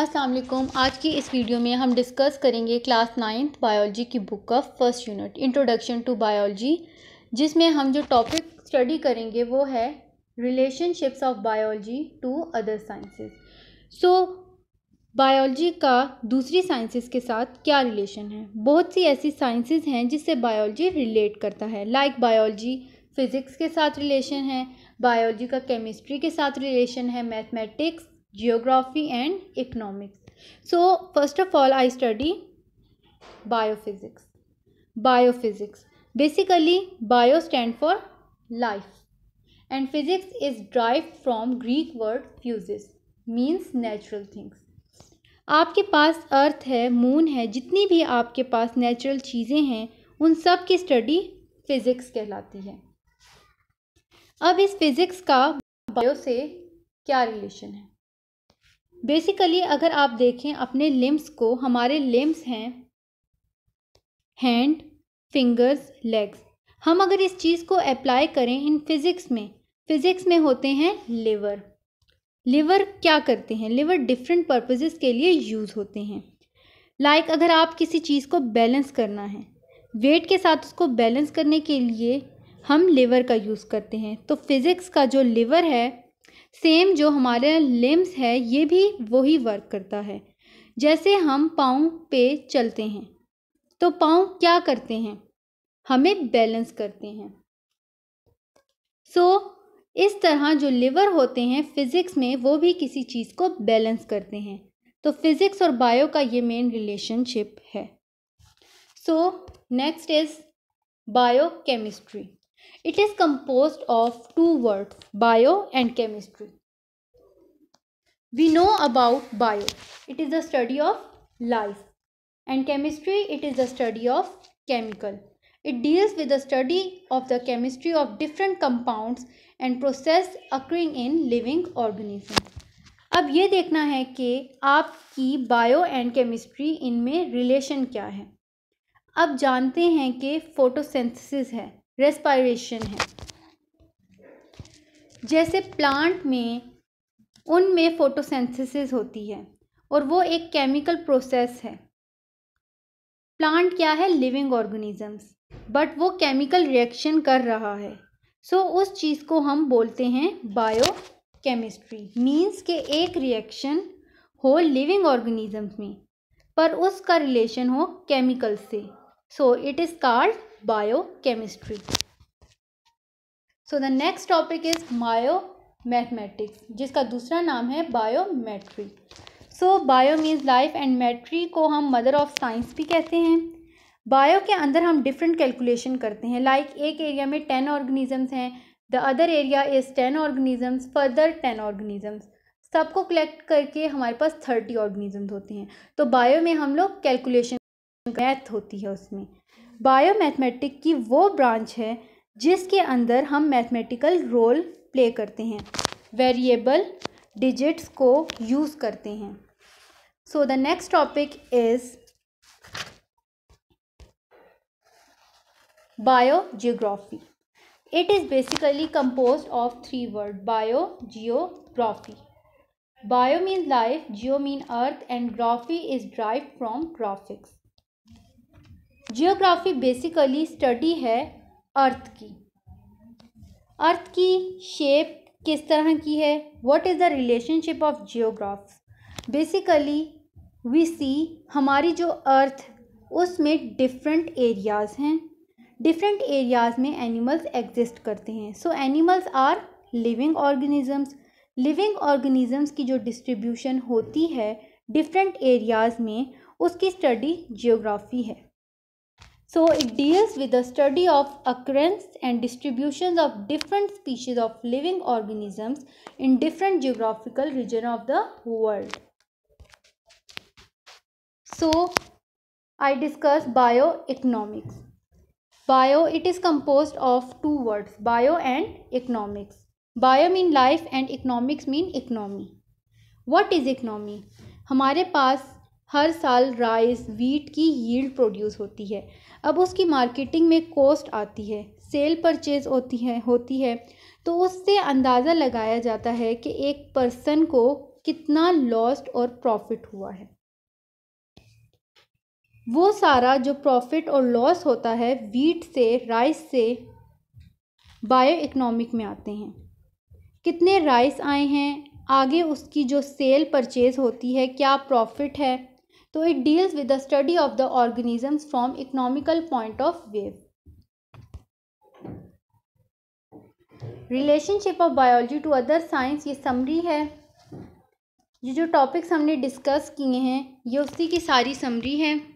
असलम आज की इस वीडियो में हम डिस्कस करेंगे क्लास नाइन्थ बायोलॉजी की बुक का first unit introduction to biology जिसमें हम जो टॉपिक स्टडी करेंगे वो है relationships of biology to other sciences so biology का दूसरी साइंसेस के साथ क्या रिलेशन है बहुत सी ऐसी साइंसेस हैं जिससे बायोलॉजी रिलेट करता है लाइक बायोलॉजी फिज़िक्स के साथ रिलेशन है बायोलॉजी का केमिस्ट्री के साथ रिलेशन है mathematics geography and economics so first of all i study biophysics biophysics basically bio stand for life and physics is derived from greek word physis means natural things आपके पास अर्थ है moon है जितनी भी आपके पास natural चीज़ें हैं उन सब की स्टडी फिज़िक्स कहलाती है अब इस फिज़िक्स का बायो से क्या रिलेशन है बेसिकली अगर आप देखें अपने लिम्स को हमारे लिम्स हैं हैंड फिंगर्स लेग्स हम अगर इस चीज़ को अप्लाई करें इन फिज़िक्स में फिज़िक्स में होते हैं लिवर लिवर क्या करते हैं लिवर डिफरेंट पर्पजेज़ के लिए यूज़ होते हैं लाइक like अगर आप किसी चीज़ को बैलेंस करना है वेट के साथ उसको बैलेंस करने के लिए हम लिवर का यूज़ करते हैं तो फिज़िक्स का जो लिवर है सेम जो हमारे लिम्स है ये भी वही वर्क करता है जैसे हम पाँव पे चलते हैं तो पाँव क्या करते हैं हमें बैलेंस करते हैं सो so, इस तरह जो लिवर होते हैं फिज़िक्स में वो भी किसी चीज़ को बैलेंस करते हैं तो फिज़िक्स और बायो का ये मेन रिलेशनशिप है so next is biochemistry it is compose of two word bio and chemistry we know about bio it is the study of life and chemistry it is the study of chemical it deals with the study of the chemistry of different compound and process occurring in living organism अब ये देखना है कि आपकी bio and chemistry इनमें relation क्या है अब जानते हैं कि फोटोसेंथसिस है रेस्पायरेशन है जैसे प्लांट में उनमें फोटोसेंथेसिस होती है और वो एक केमिकल प्रोसेस है प्लांट क्या है लिविंग ऑर्गेनिजम्स बट वो केमिकल रिएक्शन कर रहा है सो so, उस चीज़ को हम बोलते हैं बायो केमिस्ट्री मीन्स के एक रिएक्शन हो लिविंग ऑर्गेनिजम्स में पर उसका रिलेशन हो केमिकल से so it is called so the next topic is bio mathematics जिसका दूसरा नाम है biometry so bio means life and मैट्री को हम मदर ऑफ साइंस भी कहते हैं बायो के अंदर हम डिफरेंट कैलकुलेशन करते हैं लाइक like एक एरिया में टेन ऑर्गेनिजम्स हैं the other area is ten organisms further ten organisms सबको कलेक्ट करके हमारे पास थर्टी ऑर्गेनिजम्स होते हैं तो बायो में हम लोग कैलकुलेशन मैथ होती है उसमें बायो मैथमेटिक की वो ब्रांच है जिसके अंदर हम मैथमेटिकल रोल प्ले करते हैं वेरिएबल डिजिट्स को यूज़ करते हैं so the next topic is bio geography it is basically compose of three word bio geography bio mean life geo mean earth and graphy is derive from graphics geography basically study है earth की अर्थ की shape किस तरह की है what is the relationship of geograph basically we see हमारी जो earth उसमें डिफरेंट एरियाज़ हैं डिफरेंट एरियाज़ में एनिमल्स एग्जिस्ट करते हैं so animals are living organisms living organisms की जो डिस्ट्रीब्यूशन होती है डिफरेंट एरियाज़ में उसकी स्टडी जियोग्राफी है So it deals with the study of occurrence and distributions of different species of living organisms in different geographical region of the world. So I discuss bioeconomics. Bio it is composed of two words bio and economics. Bio mean life and economics mean economy. What is economy? हमारे पास हर साल rice wheat की yield produce होती है अब उसकी marketing में कॉस्ट आती है सेल परचेज होती है होती है तो उससे अंदाज़ा लगाया जाता है कि एक पर्सन को कितना लॉस्ट और प्रॉफिट हुआ है वो सारा जो प्रॉफिट और लॉस होता है वीट से राइस से बायो इकनॉमिक में आते हैं कितने राइस आए हैं आगे उसकी जो सेल परचेज़ होती है क्या प्रॉफिट है तो it deals with the study of the organisms from economical point of view relationship of biology to other science ये समरी है ये जो टॉपिक्स हमने डिस्कस किए हैं ये उसी की सारी समरी है